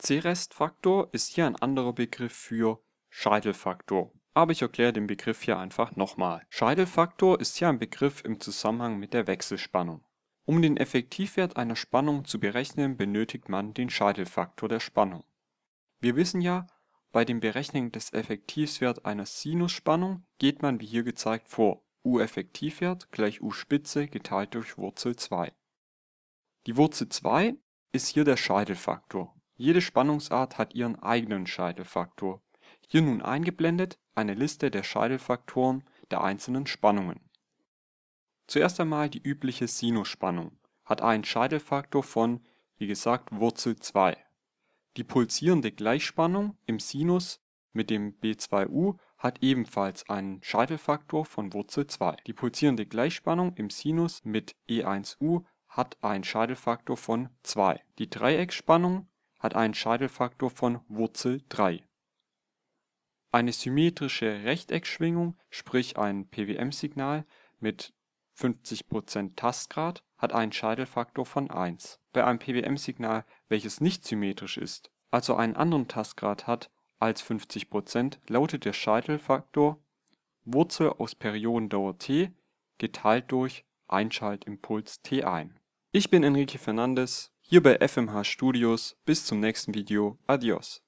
C-Restfaktor ist hier ein anderer Begriff für Scheidelfaktor. Aber ich erkläre den Begriff hier einfach nochmal. Scheidelfaktor ist hier ein Begriff im Zusammenhang mit der Wechselspannung. Um den Effektivwert einer Spannung zu berechnen, benötigt man den Scheidelfaktor der Spannung. Wir wissen ja, bei dem Berechnen des Effektivwerts einer Sinusspannung geht man wie hier gezeigt vor. U-Effektivwert gleich U-Spitze geteilt durch Wurzel 2. Die Wurzel 2 ist hier der Scheidelfaktor. Jede Spannungsart hat ihren eigenen Scheitelfaktor. Hier nun eingeblendet eine Liste der Scheitelfaktoren der einzelnen Spannungen. Zuerst einmal die übliche Sinusspannung hat einen Scheitelfaktor von, wie gesagt, Wurzel 2. Die pulsierende Gleichspannung im Sinus mit dem B2u hat ebenfalls einen Scheitelfaktor von Wurzel 2. Die pulsierende Gleichspannung im Sinus mit E1u hat einen Scheitelfaktor von 2. Die Dreieckspannung hat einen Scheitelfaktor von Wurzel 3. Eine symmetrische Rechteckschwingung, sprich ein PWM-Signal mit 50% Tastgrad, hat einen Scheitelfaktor von 1. Bei einem PWM-Signal, welches nicht symmetrisch ist, also einen anderen Tastgrad hat als 50%, lautet der Scheitelfaktor Wurzel aus Periodendauer t geteilt durch Einschaltimpuls t1. Ich bin Enrique Fernandes hier bei FMH Studios. Bis zum nächsten Video. Adios.